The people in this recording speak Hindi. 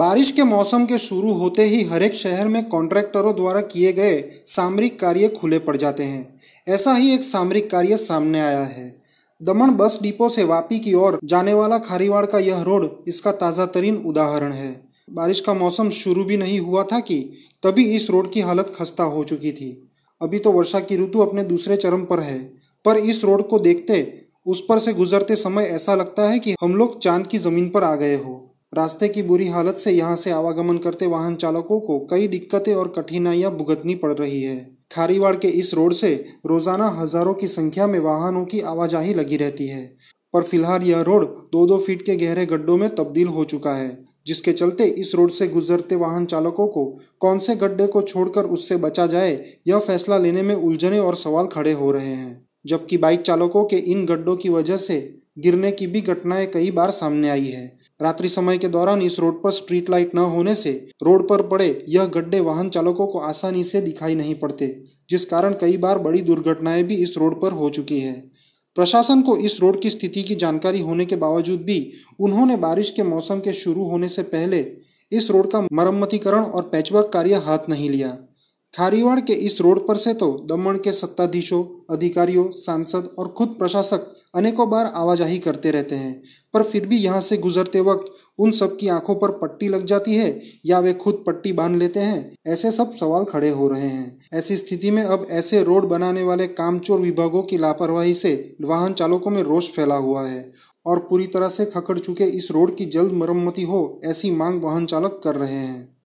बारिश के मौसम के शुरू होते ही हरेक शहर में कॉन्ट्रैक्टरों द्वारा किए गए सामरिक कार्य खुले पड़ जाते हैं ऐसा ही एक सामरिक कार्य सामने आया है दमन बस डिपो से वापी की ओर जाने वाला खारीवाड़ का यह रोड इसका ताज़ा तरीन उदाहरण है बारिश का मौसम शुरू भी नहीं हुआ था कि तभी इस रोड की हालत खस्ता हो चुकी थी अभी तो वर्षा की ऋतु अपने दूसरे चरम पर है पर इस रोड को देखते उस पर से गुजरते समय ऐसा लगता है कि हम लोग चांद की ज़मीन पर आ गए हो रास्ते की बुरी हालत से यहाँ से आवागमन करते वाहन चालकों को कई दिक्कतें और कठिनाइयां भुगतनी पड़ रही है खारीवाड़ के इस रोड से रोजाना हजारों की संख्या में वाहनों की आवाजाही लगी रहती है पर फिलहाल यह रोड दो दो फीट के गहरे गड्ढों में तब्दील हो चुका है जिसके चलते इस रोड से गुजरते वाहन चालकों को कौन से गड्ढे को छोड़कर उससे बचा जाए यह फैसला लेने में उलझने और सवाल खड़े हो रहे हैं जबकि बाइक चालकों के इन गड्ढों की वजह से गिरने की भी घटनाएं कई बार सामने आई है रात्रि समय के दौरान इस रोड पर स्ट्रीट लाइट न होने से रोड पर पड़े यह गड्ढे वाहन चालकों को आसानी से दिखाई नहीं पड़ते जिस कारण कई बार बड़ी दुर्घटनाएं भी इस रोड पर हो चुकी है प्रशासन को इस रोड की स्थिति की जानकारी होने के बावजूद भी उन्होंने बारिश के मौसम के शुरू होने से पहले इस रोड का मरम्मतीकरण और पैचवर्क कार्य हाथ नहीं लिया खारीवाड़ के इस रोड पर से तो दमन के सत्ताधीशों अधिकारियों सांसद और खुद प्रशासक अनेकों बार आवाजाही करते रहते हैं पर फिर भी यहाँ से गुजरते वक्त उन सब की आंखों पर पट्टी लग जाती है या वे खुद पट्टी बांध लेते हैं ऐसे सब सवाल खड़े हो रहे हैं ऐसी स्थिति में अब ऐसे रोड बनाने वाले कामचोर विभागों की लापरवाही से वाहन चालकों में रोष फैला हुआ है और पूरी तरह से खकड़ चुके इस रोड की जल्द मरम्मती हो ऐसी मांग वाहन चालक कर रहे हैं